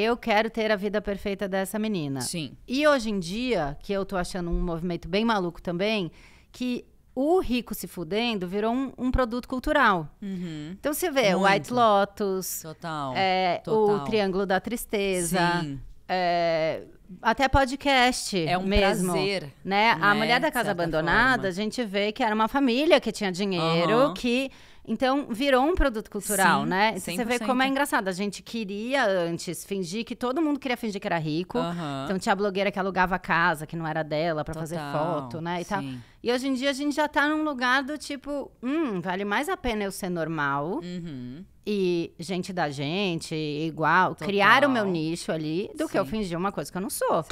eu quero ter a vida perfeita dessa menina. Sim. E hoje em dia, que eu tô achando um movimento bem maluco também, que o rico se fudendo virou um, um produto cultural. Uhum. Então você vê Muito. White Lotus, total, é, total. o Triângulo da Tristeza, é, até podcast é um mesmo, prazer, né? né? A mulher da casa abandonada, forma. a gente vê que era uma família que tinha dinheiro, uhum. que então virou um produto cultural, Sim, né? Então, você vê como é engraçado. A gente queria antes fingir que todo mundo queria fingir que era rico. Uhum. Então tinha a blogueira que alugava a casa que não era dela para fazer foto, né? E Sim. tal. E hoje em dia a gente já tá num lugar do tipo, hum, vale mais a pena eu ser normal. Uhum e gente da gente, igual, Total. criar o meu nicho ali, do Sim. que eu fingir uma coisa que eu não eso.